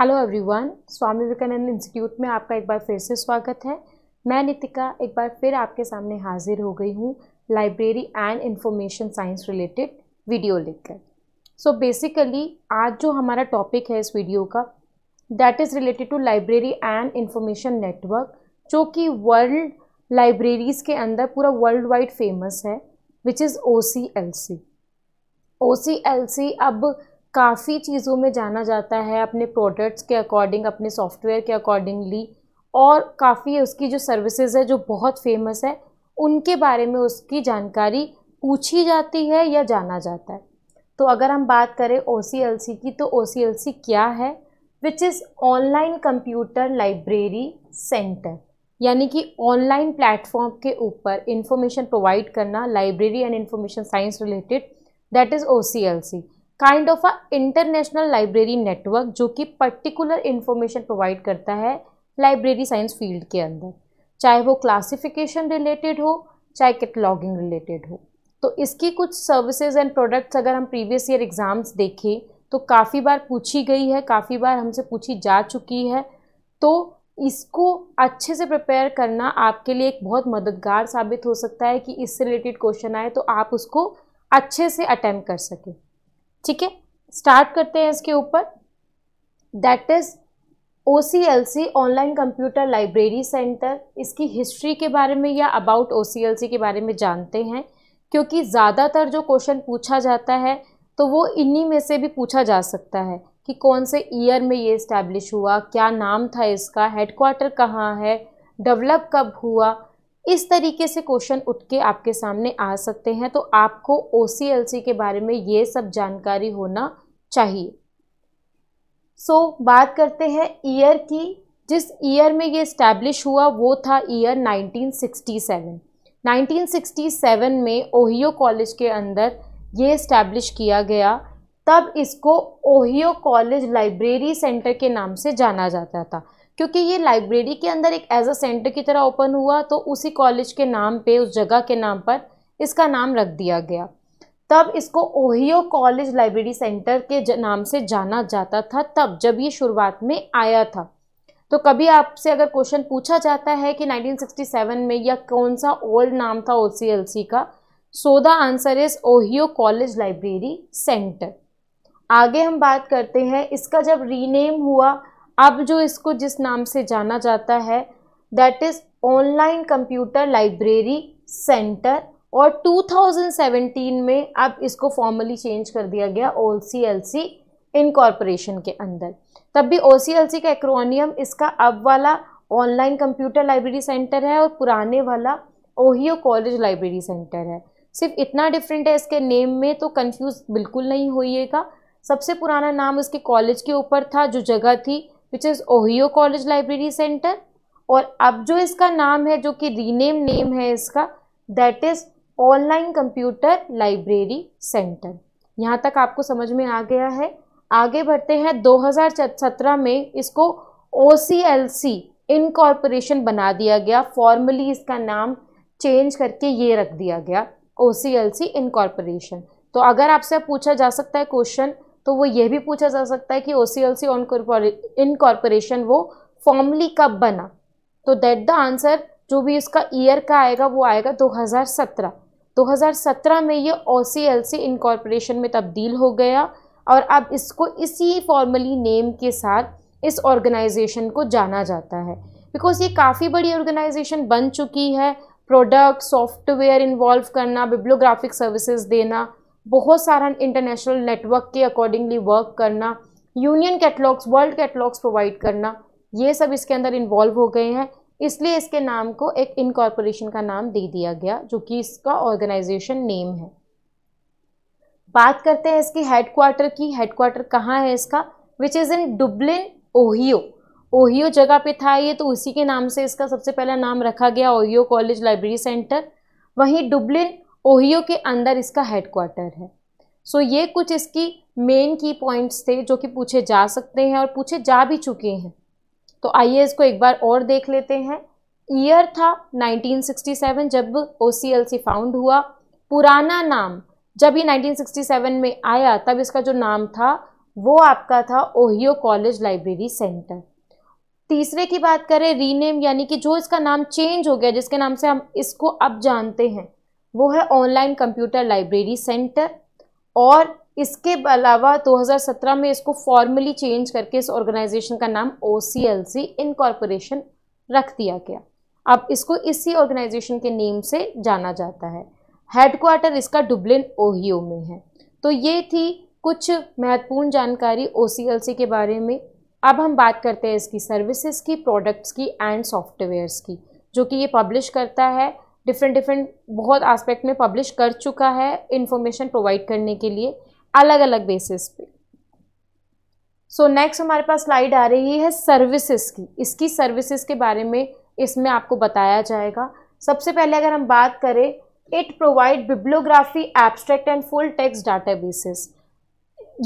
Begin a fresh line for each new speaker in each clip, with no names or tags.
Hello everyone Swami Vivekananda institute में आपका एक बार फिर से स्वागत है मैं नितिका एक बार फिर आपके सामने हाजिर हो गई हूँ library and information science related video लेकर सो बेसिकली आज जो हमारा टॉपिक है इस वीडियो का that is related to library and information network जो कि वर्ल्ड लाइब्रेरीज़ के अंदर पूरा वर्ल्ड वाइड फेमस है which is O C L C O C L C अब काफ़ी चीज़ों में जाना जाता है अपने प्रोडक्ट्स के अकॉर्डिंग अपने सॉफ्टवेयर के अकॉर्डिंगली और काफ़ी उसकी जो सर्विसेज है जो बहुत फेमस है उनके बारे में उसकी जानकारी पूछी जाती है या जाना जाता है तो अगर हम बात करें ओ की तो ओ क्या है which is online computer library centre यानी कि ऑनलाइन प्लेटफॉर्म के ऊपर इंफॉर्मेशन प्रोवाइड करना library and information science related that is ओ kind of a international library network जो कि पर्टिकुलर इंफॉर्मेशन प्रोवाइड करता है लाइब्रेरी साइंस फील्ड के अंदर चाहे वो क्लासिफिकेशन रिलेटेड हो चाहे कैटलॉगिंग रिलेटेड हो तो इसकी कुछ सर्विसेज एंड प्रोडक्ट्स अगर हम प्रीवियस ईयर एग्ज़ाम्स देखें तो काफ़ी बार पूछी गई है काफ़ी बार हमसे पूछी जा चुकी है तो इसको अच्छे से प्रिपेयर करना आपके लिए एक बहुत मददगार साबित हो सकता है कि इससे रिलेटेड क्वेश्चन आए तो आप उसको अच्छे से अटैम्प्ट कर सकें ठीक है स्टार्ट करते हैं इसके ऊपर that is O C L C online computer library centre इसकी हिस्ट्री के बारे में या अबाउट ओ सी एल सी के बारे में जानते हैं क्योंकि ज़्यादातर जो क्वेश्चन पूछा जाता है तो वो इन्हीं में से भी पूछा जा सकता है कि कौन से ईयर में ये इस्टेब्लिश हुआ क्या नाम था इसका हेडक्वार्टर कहाँ है डेवलप कब हुआ इस तरीके से क्वेश्चन उठ के आपके सामने आ सकते हैं तो आपको ओ के बारे में ये सब जानकारी होना चाहिए सो so, बात करते हैं ईयर की जिस ईयर में ये इस्टेब्लिश हुआ वो था ईयर 1967 1967 में ओहियो कॉलेज के अंदर ये इस्टेब्लिश किया गया तब इसको ओहियो कॉलेज लाइब्रेरी सेंटर के नाम से जाना जाता था क्योंकि ये लाइब्रेरी के अंदर एक एज अ सेंटर की तरह ओपन हुआ तो उसी कॉलेज के नाम पे उस जगह के नाम पर इसका नाम रख दिया गया तब इसको ओहियो कॉलेज लाइब्रेरी सेंटर के नाम से जाना जाता था तब जब ये शुरुआत में आया था तो कभी आपसे अगर क्वेश्चन पूछा जाता है कि 1967 में या कौन सा ओल्ड नाम था ओ का so the answer is Ohio college library centre आगे हम बात करते हैं इसका जब रीनेम हुआ अब जो इसको जिस नाम से जाना जाता है that is online computer library centre और 2017 में अब इसको फॉर्मली चेंज कर दिया गया ओ सी एल सी इनकॉरपोरेशन के अंदर तब भी ओ सी एल सी का एक्रोनियम इसका अब वाला ऑनलाइन कंप्यूटर लाइब्रेरी सेंटर है और पुराने वाला ओहियो कॉलेज लाइब्रेरी सेंटर है सिर्फ इतना डिफरेंट है इसके नेम में तो कंफ्यूज बिल्कुल नहीं होइएगा सबसे पुराना नाम इसके कॉलेज के ऊपर था जो जगह थी which is Ohio college library centre और अब जो इसका नाम है जो कि रीनेम नेम है इसका that is online computer library centre यहाँ तक आपको समझ में आ गया है आगे बढ़ते हैं 2017 में इसको ओ सी एल सी इनकॉरपोरेशन बना दिया गया फॉर्मली इसका नाम चेंज करके ये रख दिया गया ओ सी एल सी इनकॉरपोरेशन तो अगर आपसे पूछा जा सकता है क्वेश्चन तो वो ये भी पूछा जा सकता है कि O C L C incorporation वो फॉर्मली कब बना तो दैट द आंसर जो भी इसका ईयर का आएगा वो आएगा 2017 2017 में ये ओ सी एल सी इनकॉर्पोरेशन में तब्दील हो गया और अब इसको इसी फॉर्मली नेम के साथ इस ऑर्गेनाइजेशन को जाना जाता है बिकॉज ये काफ़ी बड़ी ऑर्गेनाइजेशन बन चुकी है प्रोडक्ट सॉफ्टवेयर इन्वॉल्व करना बिब्लोग्राफिक सर्विसेज देना बहुत सारा इंटरनेशनल नेटवर्क के अकॉर्डिंगली वर्क करना union catalogues world catalogues provide करना ये सब इसके अंदर इन्वॉल्व हो गए हैं इसलिए इसके नाम को एक इनकॉर्पोरेशन का नाम दे दिया गया जो कि इसका ऑर्गेनाइजेशन नेम है बात करते हैं इसके हेडक्वार्टर की हेडक्वार्टर कहाँ है इसका which is in Dublin Ohio Ohio जगह पे था ये तो उसी के नाम से इसका सबसे पहला नाम रखा गया ओहियो कॉलेज लाइब्रेरी सेंटर वहीं डुबलिन ओहियो के अंदर इसका हेडक्वार्टर है सो so, ये कुछ इसकी मेन की पॉइंट्स थे जो कि पूछे जा सकते हैं और पूछे जा भी चुके हैं तो आइए इसको एक बार और देख लेते हैं ईयर था 1967 जब ओ फाउंड हुआ पुराना नाम जब ये 1967 में आया तब इसका जो नाम था वो आपका था ओहियो कॉलेज लाइब्रेरी सेंटर तीसरे की बात करें रीनेम यानी कि जो इसका नाम चेंज हो गया जिसके नाम से हम इसको अब जानते हैं वो है ऑनलाइन कंप्यूटर लाइब्रेरी सेंटर और इसके अलावा 2017 में इसको फॉर्मली चेंज करके इस ऑर्गेनाइजेशन का नाम ओ सी एल सी रख दिया गया अब इसको इसी ऑर्गेनाइजेशन के नेम से जाना जाता है हेडक्वार्टर इसका डुबलिन ओहियो में है तो ये थी कुछ महत्वपूर्ण जानकारी ओ के बारे में अब हम बात करते हैं इसकी सर्विसेज की प्रोडक्ट्स की एंड सॉफ्टवेयर्स की जो कि ये पब्लिश करता है डिफरेंट डिफरेंट बहुत एस्पेक्ट में पब्लिश कर चुका है इन्फॉर्मेशन प्रोवाइड करने के लिए अलग अलग बेसिस पे सो so, नेक्स्ट हमारे पास स्लाइड आ रही है सर्विसेज की इसकी सर्विसेज के बारे में इसमें आपको बताया जाएगा सबसे पहले अगर हम बात करें it provide bibliography abstract and full text basis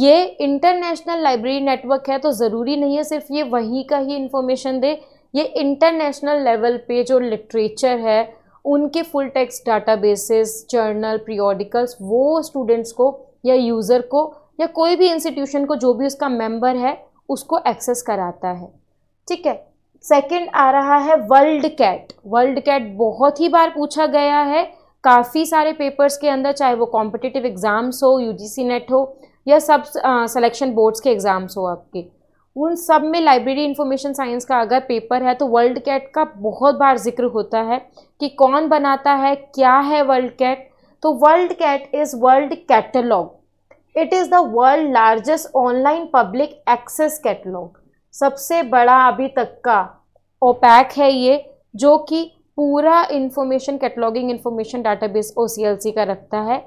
ये इंटरनेशनल लाइब्रेरी नेटवर्क है तो ज़रूरी नहीं है सिर्फ ये वहीं का ही इंफॉर्मेशन दे ये इंटरनेशनल लेवल पे जो लिटरेचर है उनके full text databases journal periodicals वो स्टूडेंट्स को या यूज़र को या कोई भी इंस्टीट्यूशन को जो भी उसका मेंबर है उसको एक्सेस कराता है ठीक है सेकंड आ रहा है वर्ल्ड कैट वर्ल्ड कैट बहुत ही बार पूछा गया है काफ़ी सारे पेपर्स के अंदर चाहे वो कॉम्पिटिटिव एग्ज़ाम्स हो यूजीसी नेट हो या सब सिलेक्शन बोर्ड्स के एग्ज़ाम्स हो आपके उन सब में लाइब्रेरी इंफॉर्मेशन साइंस का अगर पेपर है तो वर्ल्ड कैट का बहुत बार जिक्र होता है कि कौन बनाता है क्या है वर्ल्ड कैट तो WorldCat is world catalogue it is the world largest online public access catalogue सबसे बड़ा अभी तक का ओपैक है ये जो कि पूरा इंफॉर्मेशन कैटलॉगिंग इंफॉर्मेशन डाटाबेस ओ का रखता है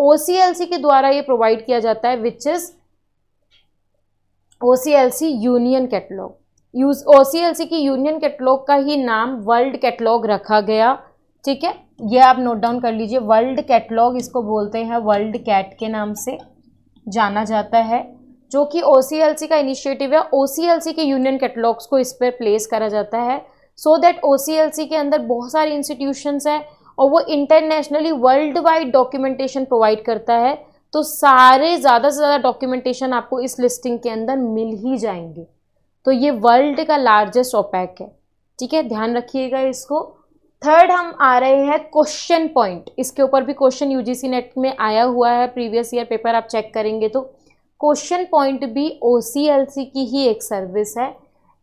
ओ के द्वारा ये प्रोवाइड किया जाता है विच इज़ ओ यूनियन कैटलॉग यूज ओ की यूनियन कैटलॉग का ही नाम वर्ल्ड कैटलॉग रखा गया ठीक है ये आप नोट डाउन कर लीजिए वर्ल्ड कैटलॉग इसको बोलते हैं वर्ल्ड कैट के नाम से जाना जाता है जो कि ओ का इनिशिएटिव है ओ के यूनियन कैटलॉग्स को इस पर प्लेस करा जाता है सो दैट ओ के अंदर बहुत सारे इंस्टीट्यूशंस हैं और वो internationally world wide documentation provide करता है तो सारे ज़्यादा से ज़्यादा डॉक्यूमेंटेशन आपको इस लिस्टिंग के अंदर मिल ही जाएंगे तो ये वर्ल्ड का लार्जेस्ट ओपैक है ठीक है ध्यान रखिएगा इसको थर्ड हम आ रहे हैं क्वेश्चन पॉइंट इसके ऊपर भी क्वेश्चन यूजीसी नेट में आया हुआ है प्रीवियस ईयर पेपर आप चेक करेंगे तो क्वेश्चन पॉइंट भी ओ की ही एक सर्विस है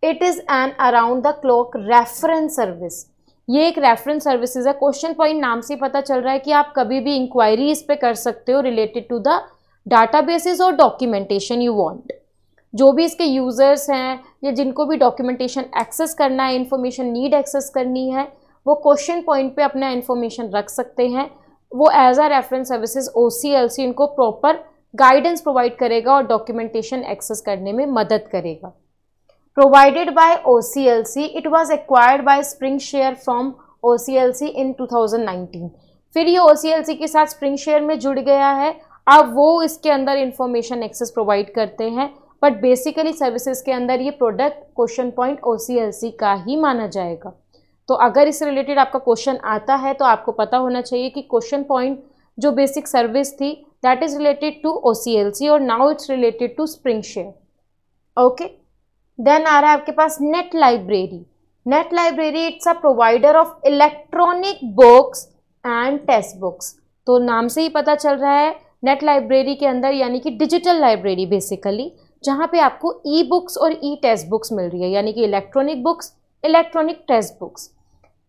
it is an around the clock reference service ये एक रेफरेंस सर्विसेज है क्वेश्चन पॉइंट नाम से पता चल रहा है कि आप कभी भी इंक्वायरी इस पर कर सकते हो related to the data basis और डॉक्यूमेंटेशन यू वॉन्ट जो भी इसके यूज़र्स हैं या जिनको भी डॉक्यूमेंटेशन एक्सेस करना है इन्फॉर्मेशन नीड एक्सेस करनी है वो क्वेश्चन पॉइंट पे अपना इन्फॉर्मेशन रख सकते हैं वो एज आ रेफरेंस सर्विसेज ओ इनको प्रॉपर गाइडेंस प्रोवाइड करेगा और डॉक्यूमेंटेशन एक्सेस करने में मदद करेगा provided by OCLC. It was acquired by Spring Share from OCLC in 2019. फिर ये OCLC के साथ Spring Share में जुड़ गया है अब वो इसके अंदर इंफॉर्मेशन एक्सेस प्रोवाइड करते हैं बट बेसिकली सर्विसेज के अंदर ये प्रोडक्ट क्वेश्चन पॉइंट ओ का ही माना जाएगा तो अगर इससे रिलेटेड आपका क्वेश्चन आता है तो आपको पता होना चाहिए कि क्वेश्चन पॉइंट जो बेसिक सर्विस थी दैट इज़ रिलेटेड टू ओ और now it's related to Springshare okay then आ रहा है आपके पास NetLibrary NetLibrary it's a provider of electronic books and textbooks तो नाम से ही पता चल रहा है नेट लाइब्रेरी के अंदर यानी कि डिजिटल लाइब्रेरी बेसिकली जहाँ पे आपको ई बुक्स और ई टेक्स्ट बुक्स मिल रही है यानी कि electronic books electronic textbooks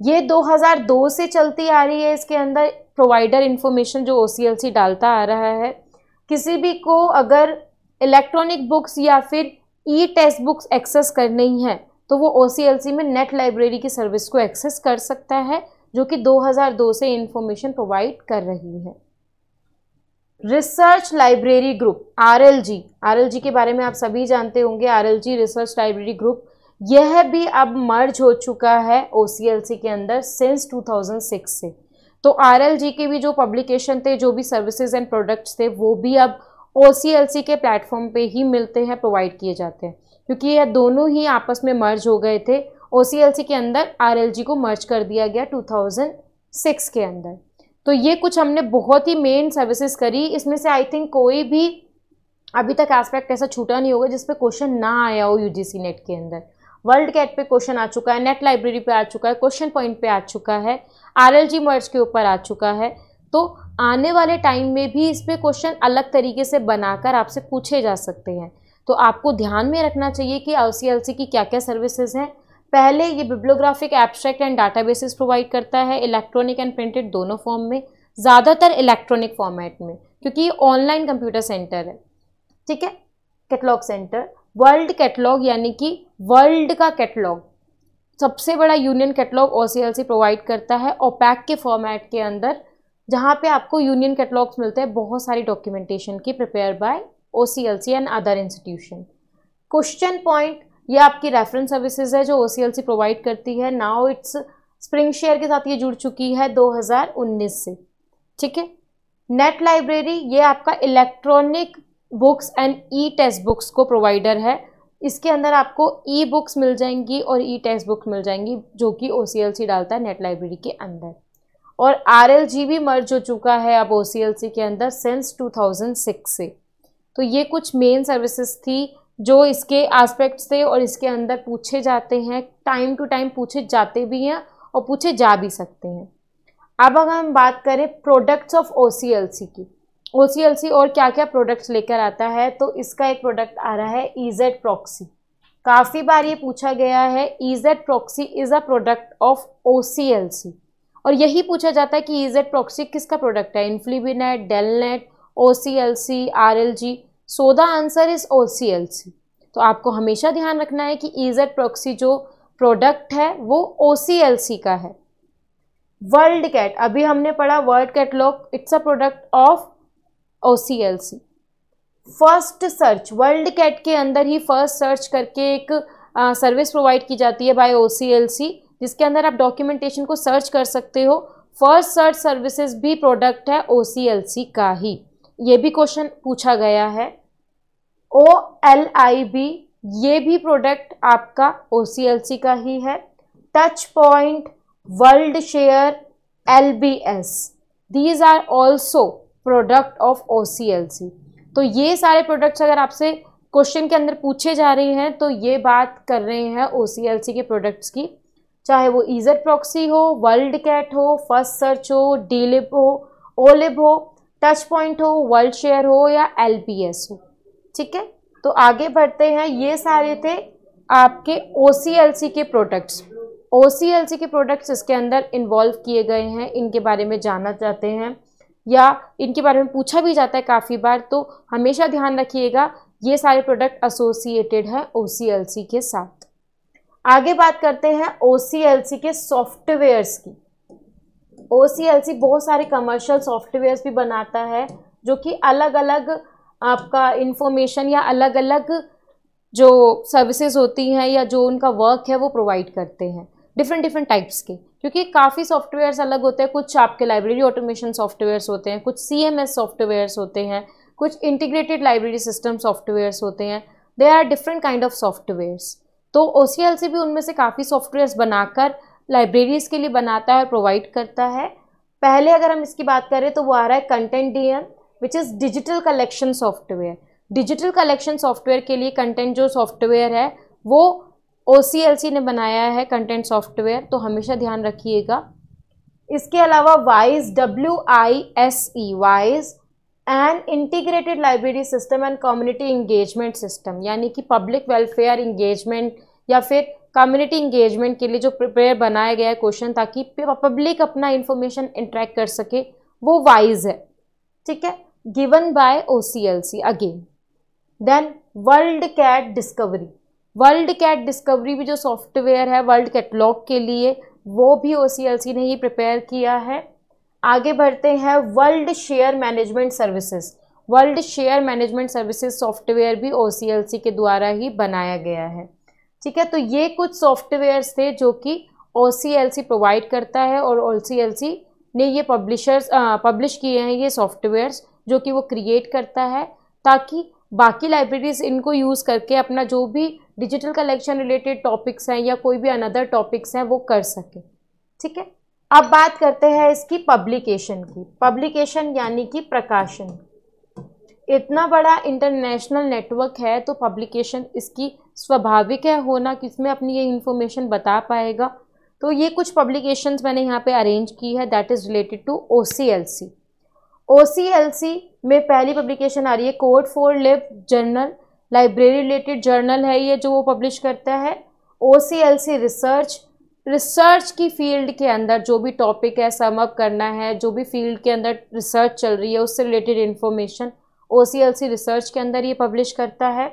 ये 2002 से चलती आ रही है इसके अंदर प्रोवाइडर इन्फॉर्मेशन जो ओ डालता आ रहा है किसी भी को अगर इलेक्ट्रॉनिक बुक्स या फिर ई टेक्स्ट बुक्स एक्सेस करनी है तो वो ओ में नेट लाइब्रेरी की सर्विस को एक्सेस कर सकता है जो कि 2002 से इंफॉर्मेशन प्रोवाइड कर रही है research library group R L के बारे में आप सभी जानते होंगे आर रिसर्च लाइब्रेरी ग्रुप यह भी अब मर्ज हो चुका है ओ के अंदर सिंस 2006 से तो आर के भी जो पब्लिकेशन थे जो भी सर्विसेज एंड प्रोडक्ट्स थे वो भी अब ओ के प्लेटफॉर्म पे ही मिलते हैं प्रोवाइड किए जाते हैं क्योंकि ये दोनों ही आपस में मर्ज हो गए थे ओ के अंदर आर को मर्ज कर दिया गया 2006 के अंदर तो ये कुछ हमने बहुत ही मेन सर्विसेज करी इसमें से आई थिंक कोई भी अभी तक एस्पेक्ट ऐसा छूटा नहीं होगा जिस पे क्वेश्चन ना आया हो यूजीसी नेट के अंदर वर्ल्ड कैट पे क्वेश्चन आ चुका है नेट लाइब्रेरी पे आ चुका है क्वेश्चन पॉइंट पे आ चुका है आरएलजी मर्ज के ऊपर आ चुका है तो आने वाले टाइम में भी इस पर क्वेश्चन अलग तरीके से बनाकर आपसे पूछे जा सकते हैं तो आपको ध्यान में रखना चाहिए कि आई की क्या क्या सर्विसेज हैं पहले ये bibliographic abstract and databases provide करता है इलेक्ट्रॉनिक एंड प्रिंटेड दोनों फॉर्म में ज़्यादातर इलेक्ट्रॉनिक फॉर्मेट में क्योंकि ये ऑनलाइन कंप्यूटर सेंटर है ठीक है कैटलॉग सेंटर वर्ल्ड कैटलॉग यानी कि वर्ल्ड का कैटलॉग सबसे बड़ा यूनियन कैटलॉग ओ प्रोवाइड करता है ओपैक के फॉर्मेट के अंदर जहाँ पे आपको यूनियन कैटलॉग्स मिलते हैं बहुत सारी डॉक्यूमेंटेशन की prepare by O C L C and other institution QuestionPoint ये आपकी रेफरेंस सर्विसेज है जो ओ सी एल सी प्रोवाइड करती है नाउ इट्स स्प्रिंग शेयर के साथ ये जुड़ चुकी है 2019 से ठीक है नेट लाइब्रेरी ये आपका electronic books and e textbooks को प्रोवाइडर है इसके अंदर आपको ई बुक्स मिल जाएंगी और ई टेक्स्ट बुक्स मिल जाएंगी जो कि ओ सी सी एल डालता है नेट लाइब्रेरी के अंदर और आर भी मर्ज हो चुका है अब ओ के अंदर सिंस 2006 से तो ये कुछ मेन सर्विसेज थी जो इसके एस्पेक्ट्स थे और इसके अंदर पूछे जाते हैं टाइम टू टाइम पूछे जाते भी हैं और पूछे जा भी सकते हैं अब अगर हम बात करें प्रोडक्ट्स ऑफ ओ की ओ और क्या क्या प्रोडक्ट्स लेकर आता है तो इसका एक प्रोडक्ट आ रहा है ईजेड प्रॉक्सी काफ़ी बार ये पूछा गया है EZproxy is a product of ओ और यही पूछा जाता है कि ईजेड प्रॉक्सी किसका प्रोडक्ट है INFLIBNET DELNET O C L C R L G so the answer is O C L C तो आपको हमेशा ध्यान रखना है कि ईजेड प्रॉक्सी जो प्रोडक्ट है वो ओ सी एल सी का है वर्ल्ड कैट अभी हमने पढ़ा world catalogue it's a product of O C L C FirstSearch WorldCat के अंदर ही फर्स्ट सर्च करके एक सर्विस uh, प्रोवाइड की जाती है बाय ओ सी एल सी जिसके अंदर आप डॉक्यूमेंटेशन को सर्च कर सकते हो फर्स्ट सर्च सर्विसेज भी प्रोडक्ट है ओ का ही ये भी क्वेश्चन पूछा गया है ओ एल आई बी ये भी प्रोडक्ट आपका ओ का ही है touch point WorldShare L B S these are also product of ओ तो ये सारे प्रोडक्ट्स अगर आपसे क्वेश्चन के अंदर पूछे जा रहे हैं तो ये बात कर रहे हैं ओ के प्रोडक्ट्स की चाहे वो ईजर e प्रॉक्सी हो वर्ल्ड कैट हो फर्स्ट सर्च हो डीलिप हो ओलिब हो टच पॉइंट हो वर्ल्ड शेयर हो या एल हो ठीक है तो आगे बढ़ते हैं ये सारे थे आपके ओ के प्रोडक्ट्स ओ के प्रोडक्ट्स इसके अंदर इन्वॉल्व किए गए हैं इनके बारे में जाना चाहते हैं या इनके बारे में पूछा भी जाता है काफ़ी बार तो हमेशा ध्यान रखिएगा ये सारे प्रोडक्ट एसोसिएटेड हैं ओ के साथ आगे बात करते हैं ओ के सॉफ्टवेयर्स की ओ बहुत सारे कमर्शियल सॉफ्टवेयर्स भी बनाता है जो कि अलग अलग आपका इंफॉर्मेशन या अलग अलग जो सर्विसेज होती हैं या जो उनका वर्क है वो प्रोवाइड करते हैं डिफरेंट डिफरेंट टाइप्स के क्योंकि काफ़ी सॉफ्टवेयर्स अलग होते हैं कुछ आपके लाइब्रेरी ऑटोमेशन सॉफ्टवेयर्स होते हैं कुछ एस सॉफ्टवेयर्स होते हैं कुछ इंटीग्रेटेड लाइब्रेरी सिस्टम सॉफ्टवेयर्स होते हैं they are different kind of softwares तो ओ भी उनमें से काफ़ी सॉफ्टवेयर्स बनाकर लाइब्रेरीज़ के लिए बनाता है और प्रोवाइड करता है पहले अगर हम इसकी बात करें तो वो आ रहा है CONTENTdm which is digital collection software digital collection software के लिए कंटेंट जो सॉफ्टवेयर है वो ओ ने बनाया है कंटेंट सॉफ्टवेयर तो हमेशा ध्यान रखिएगा इसके अलावा wise W I S E wise N integrated library system and community engagement system यानी कि पब्लिक वेलफेयर इंगेजमेंट या फिर कम्युनिटी इंगेजमेंट के लिए जो प्रिपेयर बनाया गया है क्वेश्चन ताकि पब्लिक अपना इन्फॉर्मेशन इंट्रैक्ट कर सके वो वाइज है ठीक है given by O C L C again then WorldCat discovery WorldCat discovery भी जो सॉफ्टवेयर है वर्ल्ड कैटलॉग के लिए वो भी ओ सी एल सी ने ही प्रिपेयर किया है आगे बढ़ते हैं WorldShare management services WorldShare management services software भी ओ के द्वारा ही बनाया गया है ठीक है तो ये कुछ सॉफ्टवेयर्स थे जो कि ओ प्रोवाइड करता है और ओ ने ये पब्लिशर्स पब्लिश किए हैं ये सॉफ्टवेयर्स जो कि वो क्रिएट करता है ताकि बाकी लाइब्रेरीज इनको यूज़ करके अपना जो भी डिजिटल कलेक्शन रिलेटेड टॉपिक्स हैं या कोई भी अनदर टॉपिक्स हैं वो कर सकें ठीक है अब बात करते हैं इसकी पब्लिकेशन की पब्लिकेशन यानी कि प्रकाशन इतना बड़ा इंटरनेशनल नेटवर्क है तो पब्लिकेशन इसकी स्वाभाविक है होना किसमें अपनी ये इन्फॉर्मेशन बता पाएगा तो ये कुछ पब्लिकेशंस मैंने यहाँ पे अरेंज की है that is related to O C L C O C L C में पहली पब्लिकेशन आ रही है code for lib journal library related journal है ये जो वो पब्लिश करता है O C L C research research की फील्ड के अंदर जो भी टॉपिक है सम अप करना है जो भी फील्ड के अंदर रिसर्च चल रही है उससे रिलेटेड इन्फॉर्मेशन ओ रिसर्च के अंदर ये पब्लिश करता है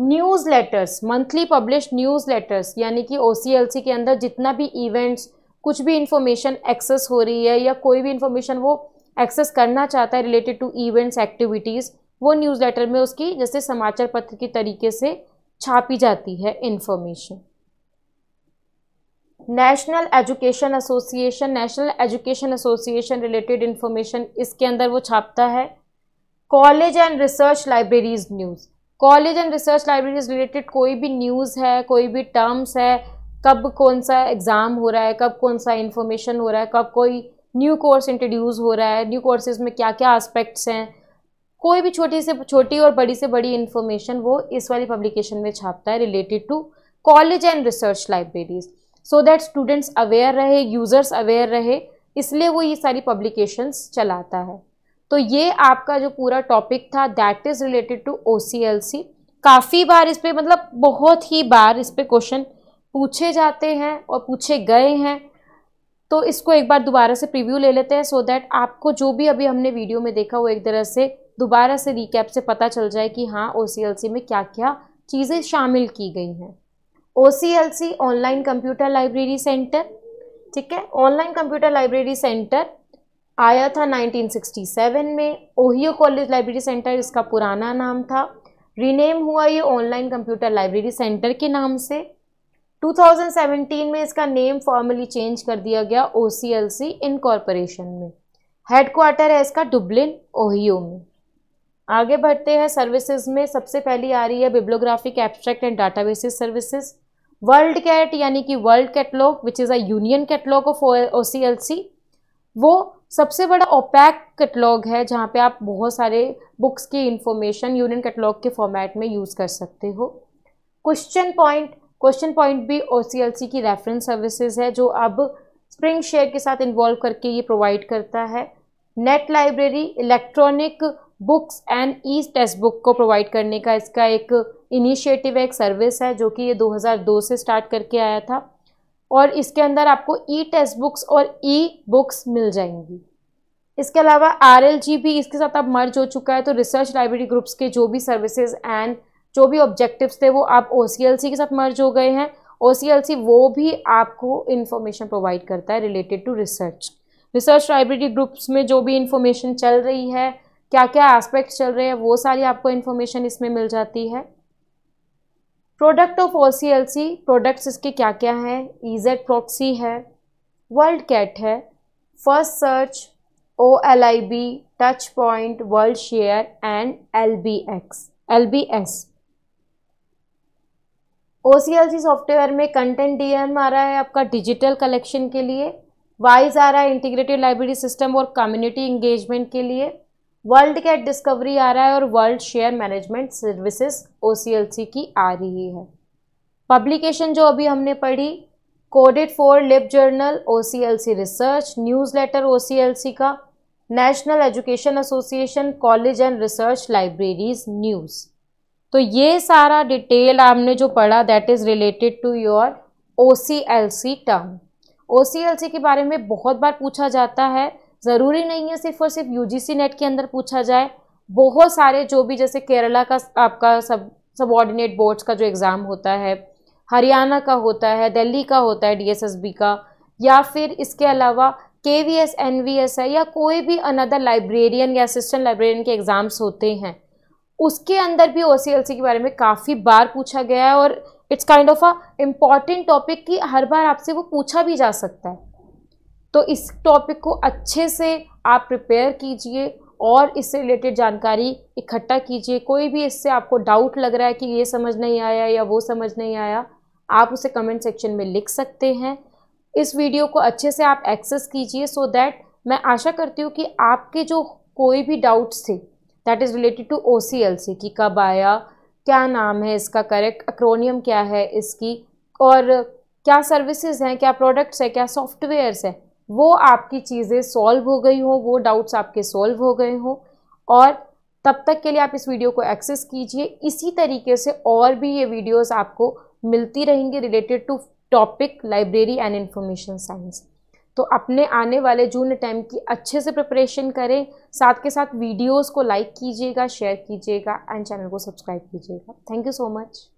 newsletters monthly publish newsletters यानी कि ओ के अंदर जितना भी इवेंट्स कुछ भी इन्फॉर्मेशन एक्सेस हो रही है या कोई भी इन्फॉर्मेशन वो एक्सेस करना चाहता है रिलेटेड टू इवेंट्स एक्टिविटीज़ वो न्यूज़ लेटर में उसकी जैसे समाचार पत्र के तरीके से छापी जाती है information national education association national education association related information इसके अंदर वो छापता है college and research libraries news college and research libraries related कोई भी न्यूज़ है कोई भी टर्म्स है कब कौन सा एग्ज़ाम हो रहा है कब कौन सा इन्फॉर्मेशन हो रहा है कब कोई न्यू कोर्स इंट्रोड्यूस हो रहा है न्यू कोर्सेज में क्या क्या आस्पेक्ट्स हैं कोई भी छोटी से छोटी और बड़ी से बड़ी इन्फॉर्मेशन वो इस वाली पब्लिकेशन में छापता है related to college and research libraries so that students aware रहे यूज़र्स अवेयर रहे इसलिए वो ये सारी पब्लिकेशंस चलाता है तो ये आपका जो पूरा टॉपिक था that is related to uh काफ़ी बार इस पर मतलब बहुत ही बार इस पर क्वेश्चन पूछे जाते हैं और पूछे गए हैं तो इसको एक बार दोबारा से प्रीव्यू ले लेते हैं सो so दैट आपको जो भी अभी हमने वीडियो में देखा वो एक तरह से दोबारा से रिकैप से पता चल जाए कि हाँ ओ में क्या क्या चीज़ें शामिल की गई हैं uh online computer library center ठीक है ऑनलाइन कंप्यूटर लाइब्रेरी सेंटर आया था 1967 में ओहियो कॉलेज लाइब्रेरी सेंटर इसका पुराना नाम था रीनेम हुआ ये ऑनलाइन कंप्यूटर लाइब्रेरी सेंटर के नाम से 2017 में इसका नेम फॉर्मली चेंज कर दिया गया O C L C incorporation में हेडक्वार्टर है इसका डुबलिन ओहियो में आगे बढ़ते हैं सर्विसेज में सबसे पहली आ रही है bibliographic abstract and databases services WorldCat यानी कि world catalog which is a union catalog of uh वो सबसे बड़ा ओपैक कैटलॉग है जहाँ पे आप बहुत सारे बुक्स की इंफॉर्मेशन यूनियन कैटलॉग के फॉर्मेट में यूज़ कर सकते हो क्वेश्चन पॉइंट क्वेश्चन पॉइंट भी ओ की रेफरेंस सर्विसेज है जो अब स्प्रिंग शेयर के साथ इन्वॉल्व करके ये प्रोवाइड करता है net library electronic books and e text book को प्रोवाइड करने का इसका एक इनिशिएटिव है एक सर्विस है जो कि ये 2002 से स्टार्ट करके आया था और इसके अंदर आपको ई टेक्स्ट बुक्स और ई बुक्स मिल जाएंगी इसके अलावा आर भी इसके साथ अब मर्ज हो चुका है तो रिसर्च लाइब्रेरी ग्रुप्स के जो भी सर्विसेज एंड जो भी ऑब्जेक्टिव्स थे वो आप ओ के साथ मर्ज हो गए हैं ओ वो भी आपको इन्फॉर्मेशन प्रोवाइड करता है related to research research library groups में जो भी इन्फॉर्मेशन चल रही है क्या क्या एस्पेक्ट चल रहे हैं वो सारी आपको इन्फॉर्मेशन इसमें मिल जाती है product of O C L C products इसके क्या क्या हैं ईजेड e प्रॉक्सी है वर्ल्ड कैट है FirstSearch O L I B touch point WorldShare and L B X L B S O C L C software में content D M आ रहा है आपका डिजिटल कलेक्शन के लिए wise आ रहा है इंटीग्रेटेड लाइब्रेरी सिस्टम और कम्युनिटी इंगेजमेंट के लिए वर्ल्ड कैट डिस्कवरी आ रहा है और WorldShare management services uh की आ रही है पब्लिकेशन जो अभी हमने पढ़ी coded for lib journal uh research newsletter uh का national education association college and research libraries news तो ये सारा डिटेल आपने जो पढ़ा that is related to your uh term uh के बारे में बहुत बार पूछा जाता है ज़रूरी नहीं है सिर्फ और सिर्फ यू नेट के अंदर पूछा जाए बहुत सारे जो भी जैसे केरला का आपका सब सबॉर्डिनेट बोर्ड्स का जो एग्ज़ाम होता है हरियाणा का होता है दिल्ली का होता है डीएसएसबी का या फिर इसके अलावा K V S N V S है या कोई भी अनदर लाइब्रेरियन या असिस्टेंट लाइब्रेरियन के एग्ज़ाम्स होते हैं उसके अंदर भी ओ के बारे में काफ़ी बार पूछा गया है और it's kind of a important topic कि हर बार आपसे वो पूछा भी जा सकता है तो इस टॉपिक को अच्छे से आप प्रिपेयर कीजिए और इससे रिलेटेड जानकारी इकट्ठा कीजिए कोई भी इससे आपको डाउट लग रहा है कि ये समझ नहीं आया या वो समझ नहीं आया आप उसे कमेंट सेक्शन में लिख सकते हैं इस वीडियो को अच्छे से आप एक्सेस कीजिए सो दैट मैं आशा करती हूँ कि आपके जो कोई भी डाउट्स थे that is related to O C L C कि कब आया क्या नाम है इसका करेक्ट अक्रोनियम क्या है इसकी और क्या सर्विसेज हैं क्या प्रोडक्ट्स हैं क्या सॉफ्टवेयर्स है वो आपकी चीज़ें सॉल्व हो गई हो वो डाउट्स आपके सॉल्व हो गए हों और तब तक के लिए आप इस वीडियो को एक्सेस कीजिए इसी तरीके से और भी ये वीडियोस आपको मिलती रहेंगी related to topic library and information science तो अपने आने वाले जून अटैम्प की अच्छे से प्रिपरेशन करें साथ के साथ वीडियोस को लाइक कीजिएगा शेयर कीजिएगा एंड चैनल को सब्सक्राइब कीजिएगा थैंक यू सो मच